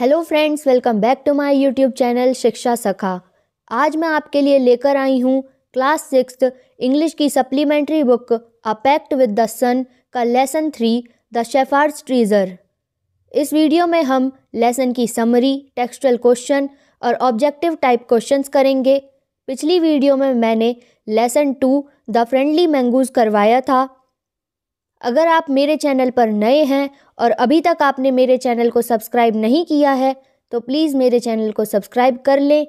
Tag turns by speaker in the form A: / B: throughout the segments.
A: Hello friends welcome back to my YouTube channel Shiksha Sakha आज मैं आपके लिए लेकर आई हूँ क्लास सिक्स इंग्लिश की supplementary book a pact with the sun का lesson three the shepherd's treasure इस वीडियो में हम लेसन की समरी टेक्सटल क्वेश्चन और ऑब्जेक्टिव टाइप क्वेश्चंस करेंगे पिछली वीडियो में मैंने lesson two the friendly mongoose करवाया था अगर आप मेरे चैनल पर नए हैं और अभी तक आपने मेरे चैनल को सब्सक्राइब नहीं किया है तो प्लीज़ मेरे चैनल को सब्सक्राइब कर लें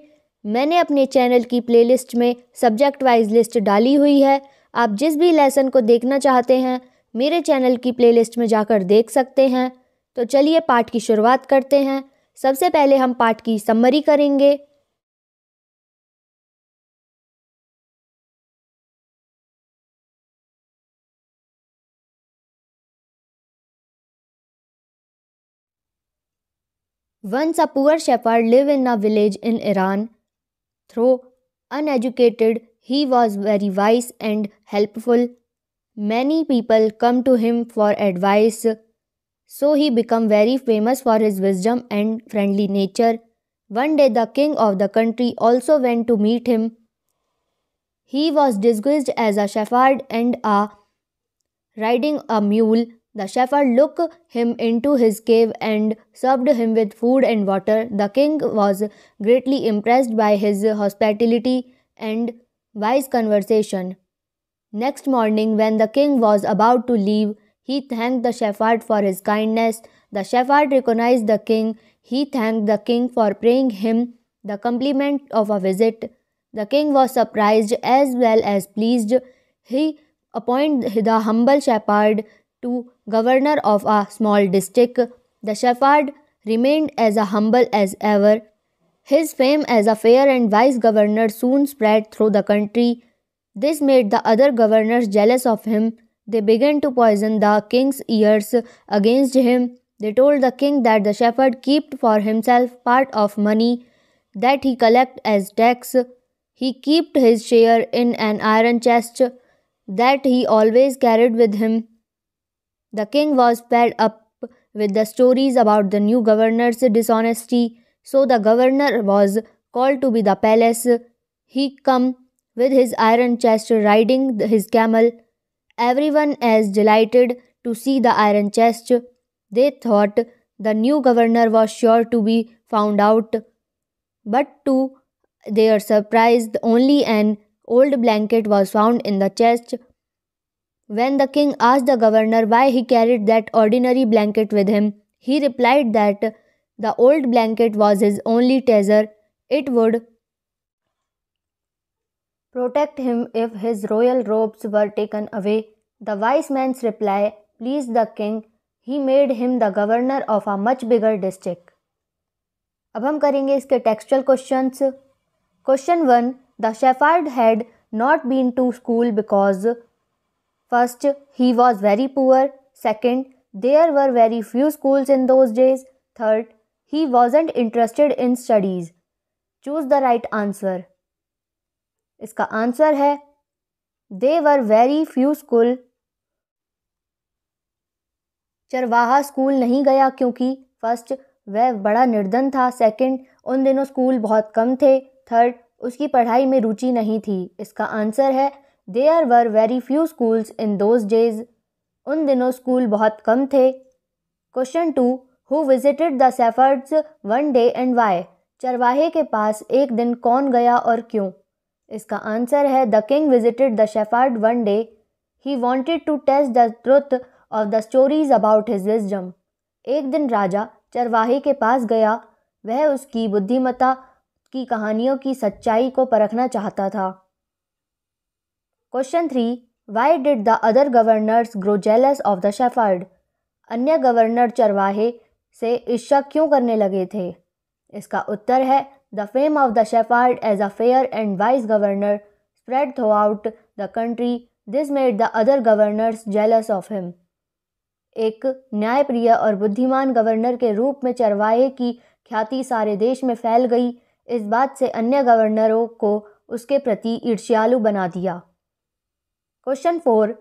A: मैंने अपने चैनल की प्लेलिस्ट में सब्जेक्ट वाइज लिस्ट डाली हुई है आप जिस भी लेसन को देखना चाहते हैं मेरे चैनल की प्लेलिस्ट में जाकर देख सकते हैं तो चलिए पाठ की शुरुआत करते हैं सबसे पहले हम पाठ की समरी करेंगे Once a poor shepherd lived in a village in Iran. Though uneducated, he was very wise and helpful. Many people come to him for advice. So he became very famous for his wisdom and friendly nature. One day the king of the country also went to meet him. He was disguised as a shepherd and a riding a mule the shepherd looked him into his cave and served him with food and water. The king was greatly impressed by his hospitality and wise conversation. Next morning, when the king was about to leave, he thanked the shepherd for his kindness. The shepherd recognized the king. He thanked the king for paying him the compliment of a visit. The king was surprised as well as pleased. He appointed the humble shepherd to governor of a small district, the shepherd remained as humble as ever. His fame as a fair and wise governor soon spread through the country. This made the other governors jealous of him. They began to poison the king's ears against him. They told the king that the shepherd kept for himself part of money that he collected as tax. He kept his share in an iron chest that he always carried with him. The king was fed up with the stories about the new governor's dishonesty, so the governor was called to be the palace. He come with his iron chest riding his camel. Everyone as delighted to see the iron chest. They thought the new governor was sure to be found out. But to their surprise, only an old blanket was found in the chest when the king asked the governor why he carried that ordinary blanket with him, he replied that the old blanket was his only treasure. It would protect him if his royal robes were taken away. The wise man's reply pleased the king. He made him the governor of a much bigger district. अब हम करेंगे इसके textual questions question one the shepherd had not been to school because first he was very poor second there were very few schools in those days third he wasn't interested in studies choose the right answer इसका answer है they were very few school चरवाहा school नहीं गया क्योंकि first वह बड़ा निर्धन था सेकेंड उन दिनों स्कूल बहुत कम थे थर्ड उसकी पढ़ाई में रुचि नहीं थी इसका आंसर है there were very few schools in those days उन दिनों स्कूल बहुत कम थे question two who visited the shepherd one day and why चरवाहे के पास एक दिन कौन गया और क्यों इसका आंसर है the king visited the shepherd one day he wanted to test the truth of the stories about his wisdom एक दिन राजा चरवाहे के पास गया वह उसकी बुद्धिमता की कहानियों की सच्चाई को परखना चाहता था question three why did the other governors grow jealous of the shepherd अन्य गवर्नर चरवाहे से ईर्षा क्यों करने लगे थे इसका उत्तर है the fame of the shepherd as a fair and wise governor spread throughout the country this made the other governors jealous of him एक न्यायप्रिय और बुद्धिमान गवर्नर के रूप में चरवाहे की ख्याति सारे देश में फैल गई इस बात से अन्य गवर्नरों को उसके प्रति ईर्ष्यालु बना दिया question four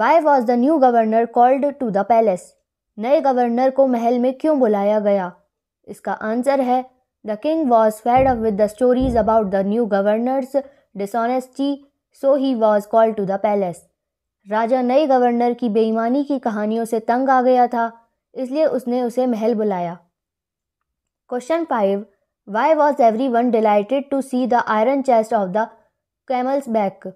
A: why was the new governor called to the palace नए गवर्नर को महल में क्यों बुलाया गया इसका आंसर है the king was fed up with the stories about the new governor's dishonesty so he was call to the palace राजा नए गवर्नर की बेईमानी की कहानियों से तंग आ गया था इसलिए उसने उसे महल बुलाया question five why was everyone delighted to see the iron chest of the camel's back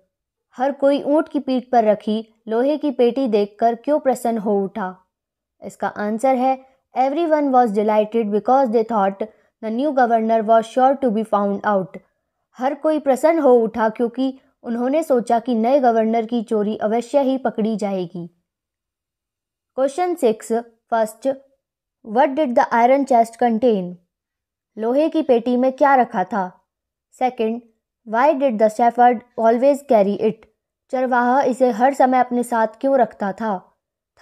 A: हर कोई ऊंट की पीठ पर रखी लोहे की पेटी देखकर क्यों प्रसन्न हो उठा इसका आंसर है everyone was delighted because they thought the new governor was sure to be found out हर कोई प्रसन्न हो उठा क्योंकि उन्होंने सोचा कि नए गवर्नर की चोरी अवश्य ही पकड़ी जाएगी question six first what did the iron chest contain लोहे की पेटी में क्या रखा था second why did the shepherd always carry it चरवाहा इसे हर समय अपने साथ क्यों रखता था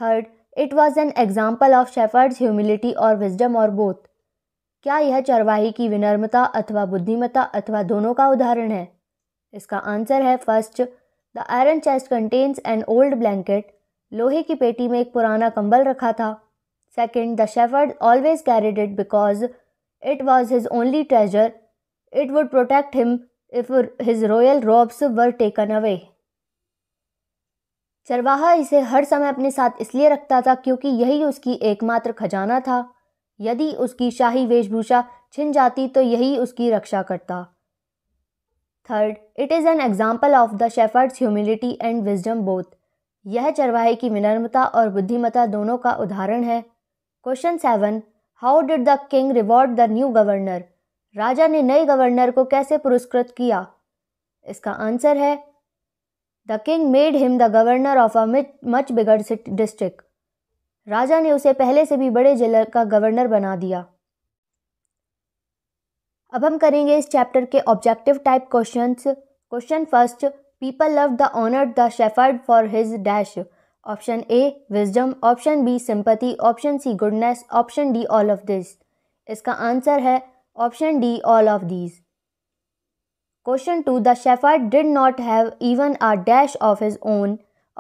A: third it was an example of shepherd's humility और विजडम और बोथ क्या यह चरवाही की विनम्रता अथवा बुद्धिमता अथवा दोनों का उदाहरण है इसका आंसर है first the iron chest contains an old blanket लोहे की पेटी में एक पुराना कंबल रखा था second the shepherd always carried it because it was his only treasure it would protect him if his royal robes were taken away चरवाहा इसे हर समय अपने साथ इसलिए रखता था क्योंकि यही उसकी एकमात्र खजाना था यदि उसकी शाही वेशभूषा छिन जाती तो यही उसकी रक्षा करता third it is an example of the shepherd's humility and wisdom both यह चरवाहे की विनम्रता और बुद्धिमता दोनों का उदाहरण है question seven how did the king reward the new governor राजा ने नए गवर्नर को कैसे पुरस्कृत किया इसका आंसर है the king made him the governor of a much bigger district राजा ने उसे पहले से भी बड़े जिले का गवर्नर बना दिया अब हम करेंगे इस चैप्टर के objective type questions question first people love the honoured the shepherd for his dash option A wisdom option B sympathy option C goodness option D all of this इसका आंसर है option D all of these question two the shepherd did not have even a dash of his own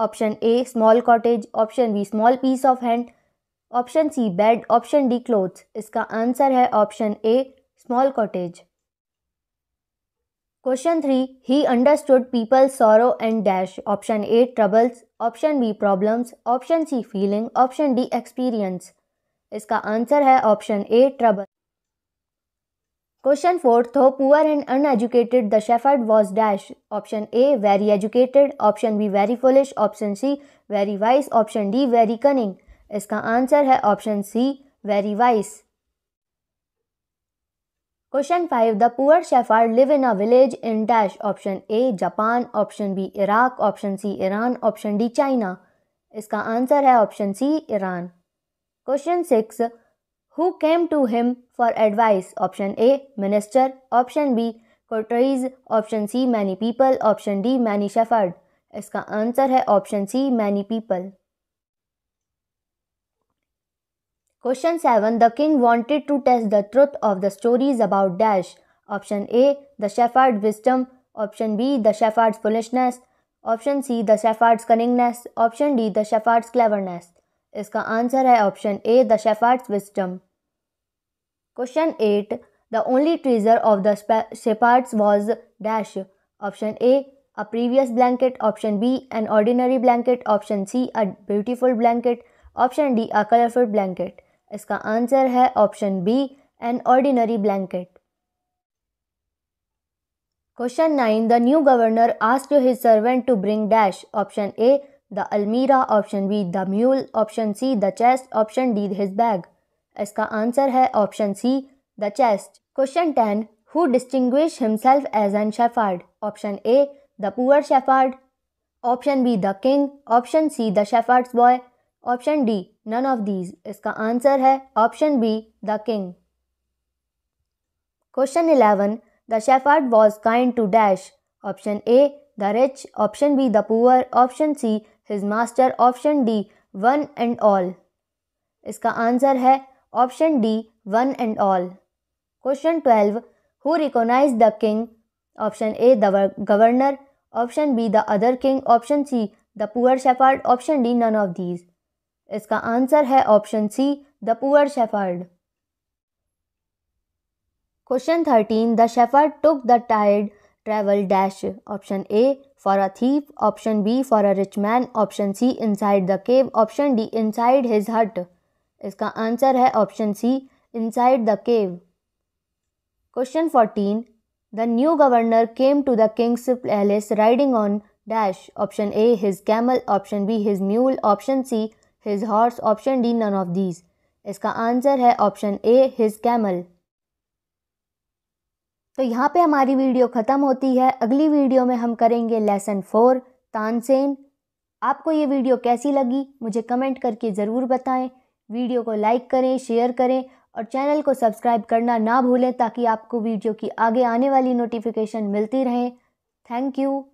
A: option A small cottage option B small piece of hand option C bed option D clothes इसका answer है option A small cottage question three he understood people sorrow and dash option A troubles option B problems option C feeling option D experience इसका answer है option A trouble Question 4. Though poor and uneducated, the shepherd was dash. Option A. Very educated. Option B. Very foolish. Option C. Very wise. Option D. Very cunning. इसका answer है option C very wise question five the poor shepherd live in a village in dash option A Japan option B Iraq option C Iran option D China इसका answer है option C Iran question six who came to him for advice option A minister option B courtiers option C many people option D many shepherd इसका answer है option C many people question seven the king wanted to test the truth of the stories about dash option A the shepherd wisdom option B the shepherd's foolishness option C the shepherd's cunningness option D the shepherd's cleverness इसका answer है option A the shepherd's wisdom question eight the only treasure of the shepherd's was dash option A a previous blanket option B an ordinary blanket option C a beautiful blanket option D a colourful blanket इसका answer है option B an ordinary blanket question nine the new governor ask his servant to bring dash option A the almirah option B the mule option C the chest option D his bag इसका answer है option C the chest question ten who distinguish himself as an shepherd option A the poor shepherd option B the king option C the shepherd boy option D none of these इसका answer है option B the king question eleven the shepherd was kind to dash option A the rich option B the poor option C his master option D one and all इसका answer है option D one and all question twelve who recognise the king option A the governor option B the other king option C the poor shepherd option D none of these इसका answer है option C the poor shepherd question thirteen the shepherd took the tired travel dash option A for a thief option B for a rich man option C inside the cave option D inside his hut इसका answer है option C inside the cave question fourteen the new governor came to the king's palace riding on dash option A his camel option B his mule option C his horse option D none of these इसका answer है option A his camel तो यहाँ पे हमारी video ख़त्म होती है अगली वीडियो में हम करेंगे लेसन फोर तानसेन आपको ये वीडियो कैसी लगी मुझे कमेंट करके ज़रूर बताएं वीडियो को लाइक करें शेयर करें और चैनल को सब्सक्राइब करना ना भूलें ताकि आपको वीडियो की आगे आने वाली नोटिफिकेशन मिलती रहे थैंक यू